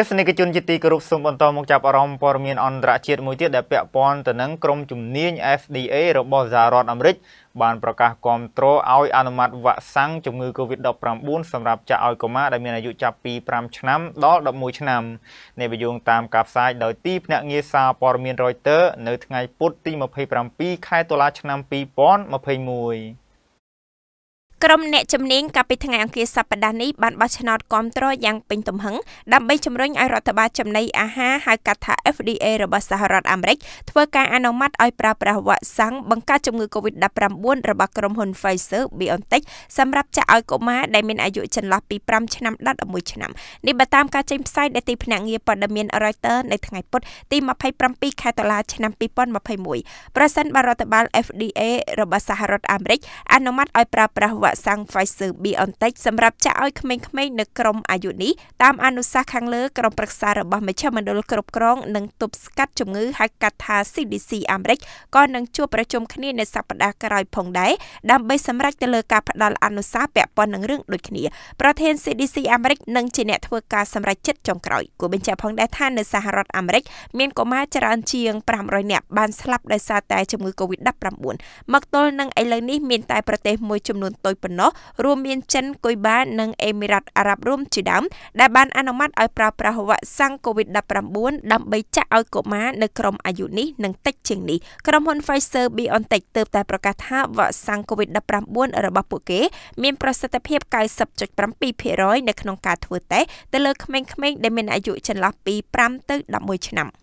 ទស្សនិកជនជាទីគោរពសូមបន្តមកចាប់អារម្មណ៍ព័ត៌មានអន្តរជាតិមួយទៀតដែលពាក់ព័ន្ធទៅនឹងក្រមជំនាញ FDA របស់សហរដ្ឋអាមេរិកបានប្រកាសគ្រប់គ្រងឲ្យអនុម័តវ៉ាក់សាំងជំងឺ Covid-19 សម្រាប់ចាក់ឲ្យកុមារដែលមានអាយុចាប់ពី5ឆ្នាំដល់11ឆ្នាំនេះបញ្យងតាមការផ្សាយដោយទីភ្នាក់ងារសារព័ត៌មាន Reuters នៅថ្ងៃពុធទី27ខែតុលាឆ្នាំ2021ក្រុមអ្នកជំនាញកាលពីថ្ងៃអង្គារសប្តាហ៍នេះបានបោះឆ្នោតគ្រប់គ្រងយ៉ាងពេញទំហឹងដើម្បីជំរុញឲ្យរដ្ឋបាលចំណីអាហារហៅកាត់ថា FDA របស់សហរដ្ឋអាមេរិកធ្វើការអនុម័តឲ្យប្រើប្រាស់វ៉ាក់សាំងបង្ការជំងឺ COVID-19 របស់ក្រុមហ៊ុន Pfizer BioNTech សម្រាប់ចាក់ឲ្យកុមារដែលមានអាយុចន្លោះពី5ឆ្នាំដល់11ឆ្នាំនេះបើតាមការចេញផ្សាយដែលទីភ្នាក់ងារព័ត៌មាន Reuters នៅថ្ងៃពុធទី27ខែតុលាឆ្នាំ2021ប្រសិនបើរដ្ឋបាល FDA របស់សហរដ្ឋអាមេរិក អនុម័តឲ្យប្រើប្រាស់ក់សាំង Pfizer BioNTech សម្រាប់ចាក់ឲ្យក្មេងៗនៅក្រុមអាយុនេះតាមអនុសាសន៍ខាងលើក្រុមប្រឹក្សារបស់មជ្ឈមណ្ឌលគ្រប់គ្រង និងទប់ស្កាត់ជំងឺហៅកាត់ថា CDC អាមេរិកក៏នឹងជួបប្រជុំគ្នានៅសប្តាហ៍ក្រោយផងដែរដើម្បីសម្រេចទៅលើការផ្ដល់អនុសាសន៍ពាក់ព័ន្ធនឹងរឿងដូចគ្នាប្រធាន CDC អាមេរិកនឹងជាអ្នកធ្វើការសម្រេចចិត្តចុងក្រោយគួរបញ្ជាក់ផងដែរថានៅសហរដ្ឋអាមេរិក មានកុមារច្រើនជាង500នាក់បានស្លាប់ដោយសារតែជំងឺ COVID-19 មកទល់នឹងឥឡូវនេះមានតែប្រទេសមួយចំនួនតូចប៉ុណ្ណោះរួមមានចិនកុយបានិងអេមីរ៉ាត់អារ៉ាប់រួមជាដើមដែលបានអនុម័តឲ្យប្រើប្រាស់វ៉ាក់សាំង COVID-19 ដើម្បីចាក់ឲ្យកុមារនៅក្រុមអាយុនេះនិងតិចជាងនេះក្រុមហ៊ុន Pfizer BioNTech ទើបតែប្រកាសថាវ៉ាក់សាំង COVID-19 របស់ពួកគេមានប្រសិទ្ធភាព90.7%នៅក្នុងការធ្វើតេស្តទៅលើក្មេងៗដែលមានអាយុចន្លោះពី5ទៅ11ឆ្នាំ។